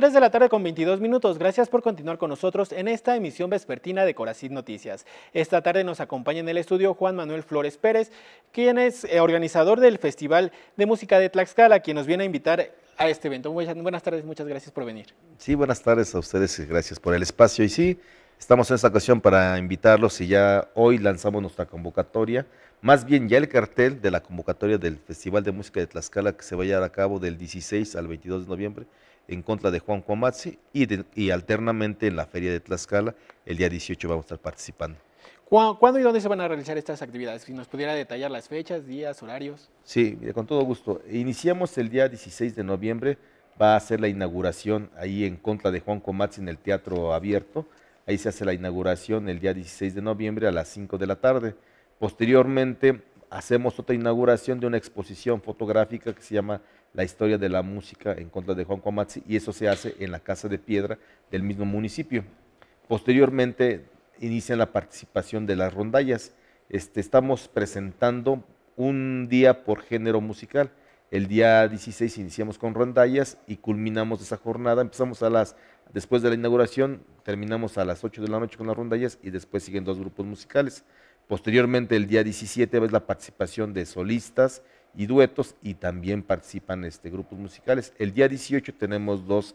3 de la tarde con 22 minutos. Gracias por continuar con nosotros en esta emisión vespertina de Coracid Noticias. Esta tarde nos acompaña en el estudio Juan Manuel Flores Pérez, quien es eh, organizador del Festival de Música de Tlaxcala, quien nos viene a invitar a este evento. Buenas tardes, muchas gracias por venir. Sí, buenas tardes a ustedes y gracias por el espacio. Y sí, estamos en esta ocasión para invitarlos y ya hoy lanzamos nuestra convocatoria, más bien ya el cartel de la convocatoria del Festival de Música de Tlaxcala que se va a llevar a cabo del 16 al 22 de noviembre en contra de Juan Cuamatzi y, alternamente en la Feria de Tlaxcala, el día 18 vamos a estar participando. ¿Cuándo y dónde se van a realizar estas actividades? Si nos pudiera detallar las fechas, días, horarios. Sí, con todo gusto. Iniciamos el día 16 de noviembre, va a ser la inauguración ahí en contra de Juan Comatzi en el Teatro Abierto. Ahí se hace la inauguración el día 16 de noviembre a las 5 de la tarde. Posteriormente, hacemos otra inauguración de una exposición fotográfica que se llama La historia de la música en contra de Juan Cuamazzi y eso se hace en la Casa de Piedra del mismo municipio. Posteriormente inician la participación de las rondallas. Este, estamos presentando un día por género musical. El día 16 iniciamos con rondallas y culminamos esa jornada. Empezamos a las, después de la inauguración, terminamos a las 8 de la noche con las rondallas y después siguen dos grupos musicales. Posteriormente, el día 17, ves la participación de solistas y duetos y también participan este, grupos musicales. El día 18 tenemos dos,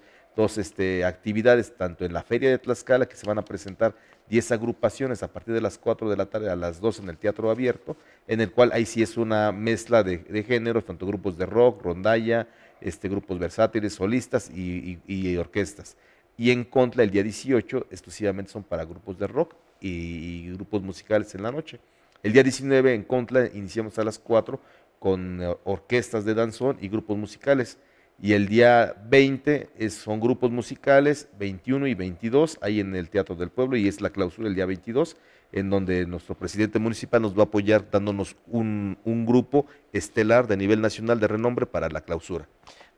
este, actividades, tanto en la Feria de Tlaxcala, que se van a presentar 10 agrupaciones a partir de las 4 de la tarde a las 2 en el Teatro Abierto, en el cual ahí sí es una mezcla de, géneros, tanto grupos de rock, rondalla, este, grupos versátiles, solistas y, y orquestas. Y en contra, el día 18, exclusivamente son para grupos de rock y, grupos musicales en la noche. El día 19 en Contla iniciamos a las 4 con eh, orquestas de danzón y grupos musicales. Y el día 20 son grupos musicales, 21 y 22, ahí en el Teatro del Pueblo, y es la clausura el día 22, en donde nuestro presidente municipal nos va a apoyar dándonos un, un grupo estelar de nivel nacional de renombre para la clausura.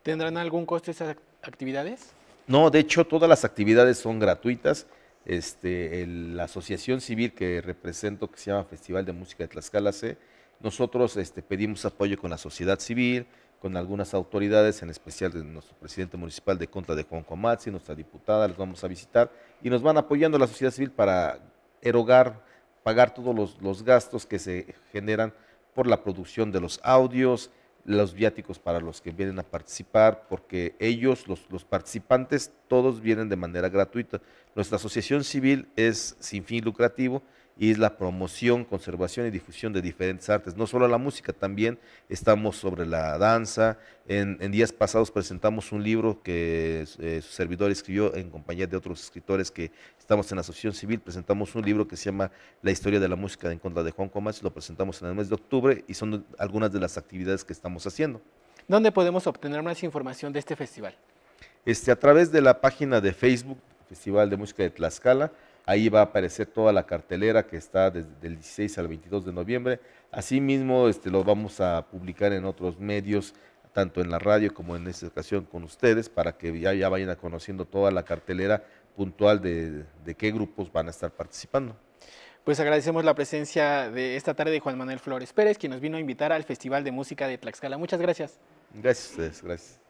¿Tendrán algún costo esas actividades? No, de hecho todas las actividades son gratuitas este, la asociación civil que represento, que se llama Festival de Música de Tlaxcala C, nosotros este, pedimos apoyo con la sociedad civil, con algunas autoridades, en especial de nuestro presidente municipal de Contra de Juan y nuestra diputada, les vamos a visitar y nos van apoyando la sociedad civil para erogar, pagar todos los gastos que se generan por la producción de los audios, los viáticos para los que vienen a participar, porque ellos, los, participantes, todos vienen de manera gratuita. Nuestra asociación civil es sin fin lucrativo y es la promoción, conservación y difusión de diferentes artes, no solo la música, también estamos sobre la danza. En, días pasados presentamos un libro que eh, su servidor escribió en compañía de otros escritores que estamos en la asociación civil, presentamos un libro que se llama La historia de la música en contra de Juan Comas, lo presentamos en el mes de octubre y son algunas de las actividades que estamos haciendo. ¿Dónde podemos obtener más información de este festival? Este, a través de la página de Facebook, Festival de Música de Tlaxcala, Ahí va a aparecer toda la cartelera que está desde el 16 al 22 de noviembre. Asimismo, este, lo vamos a publicar en otros medios, tanto en la radio como en esta ocasión con ustedes, para que ya, ya vayan conociendo toda la cartelera puntual de, de qué grupos van a estar participando. Pues agradecemos la presencia de esta tarde de Juan Manuel Flores Pérez, quien nos vino a invitar al Festival de Música de Tlaxcala. Muchas gracias. Gracias a ustedes, gracias.